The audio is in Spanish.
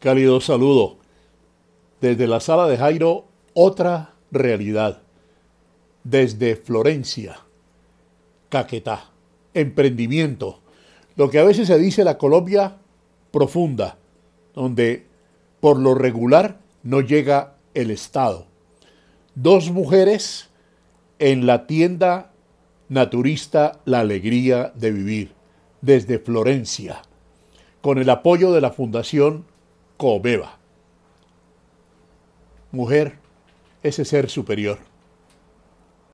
Cálido saludo. Desde la sala de Jairo, otra realidad. Desde Florencia, Caquetá, emprendimiento. Lo que a veces se dice la Colombia profunda, donde por lo regular no llega el Estado. Dos mujeres en la tienda naturista La Alegría de Vivir, desde Florencia, con el apoyo de la Fundación Cobeba. Mujer, ese ser superior.